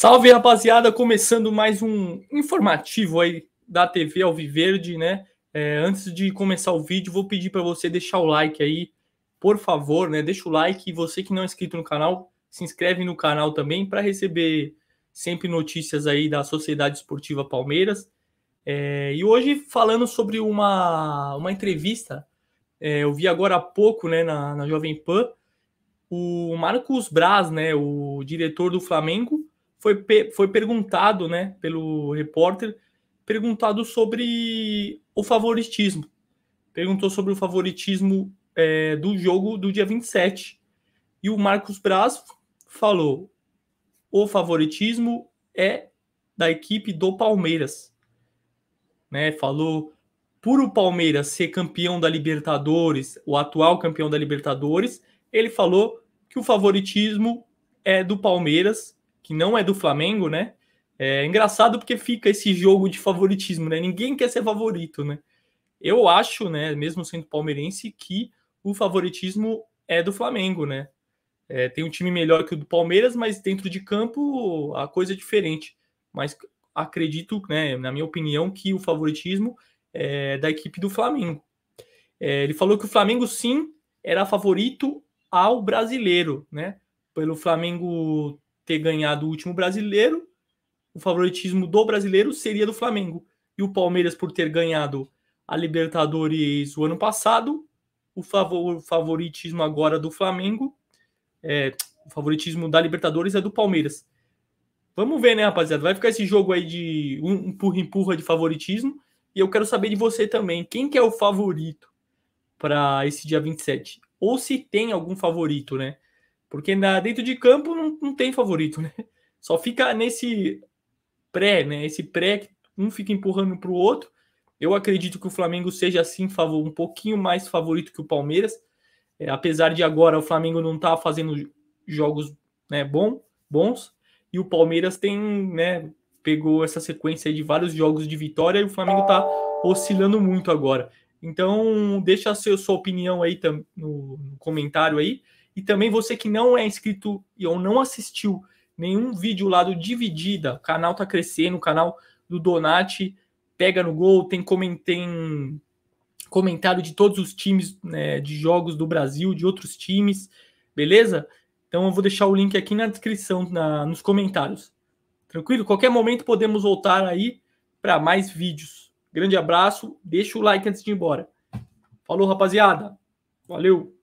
Salve rapaziada, começando mais um informativo aí da TV Alviverde, né? É, antes de começar o vídeo, vou pedir para você deixar o like aí, por favor, né? Deixa o like e você que não é inscrito no canal, se inscreve no canal também para receber sempre notícias aí da Sociedade Esportiva Palmeiras. É, e hoje falando sobre uma, uma entrevista, é, eu vi agora há pouco, né, na, na Jovem Pan, o Marcos Braz, né, o diretor do Flamengo, foi, foi perguntado, né, pelo repórter, perguntado sobre o favoritismo. Perguntou sobre o favoritismo é, do jogo do dia 27. E o Marcos Braz falou: o favoritismo é da equipe do Palmeiras. Né, falou por o Palmeiras ser campeão da Libertadores, o atual campeão da Libertadores, ele falou que o favoritismo é do Palmeiras que não é do Flamengo, né? É engraçado porque fica esse jogo de favoritismo, né? Ninguém quer ser favorito, né? Eu acho, né, mesmo sendo palmeirense, que o favoritismo é do Flamengo, né? É, tem um time melhor que o do Palmeiras, mas dentro de campo a coisa é diferente. Mas acredito, né, na minha opinião, que o favoritismo é da equipe do Flamengo. É, ele falou que o Flamengo, sim, era favorito ao brasileiro, né? Pelo Flamengo ter ganhado o último brasileiro, o favoritismo do brasileiro seria do Flamengo. E o Palmeiras, por ter ganhado a Libertadores o ano passado, o, favor, favoritismo agora do Flamengo, é, o favoritismo da Libertadores é do Palmeiras. Vamos ver, né, rapaziada? Vai ficar esse jogo aí de um empurra-empurra de favoritismo. E eu quero saber de você também. Quem que é o favorito para esse dia 27? Ou se tem algum favorito, né? Porque na, dentro de campo não, não tem favorito, né? Só fica nesse pré, né? Esse pré que um fica empurrando para o outro. Eu acredito que o Flamengo seja assim favor, um pouquinho mais favorito que o Palmeiras. É, apesar de agora o Flamengo não estar tá fazendo jogos né, bom, bons, e o Palmeiras tem, né, pegou essa sequência de vários jogos de vitória e o Flamengo está oscilando muito agora. Então, deixa a sua opinião aí no, no comentário aí. E também você que não é inscrito ou não assistiu nenhum vídeo lá do Dividida, o canal tá crescendo, o canal do Donati pega no gol, tem, tem comentário de todos os times né, de jogos do Brasil, de outros times, beleza? Então eu vou deixar o link aqui na descrição, na, nos comentários. Tranquilo? Qualquer momento podemos voltar aí para mais vídeos. Grande abraço, deixa o like antes de ir embora. Falou, rapaziada. Valeu!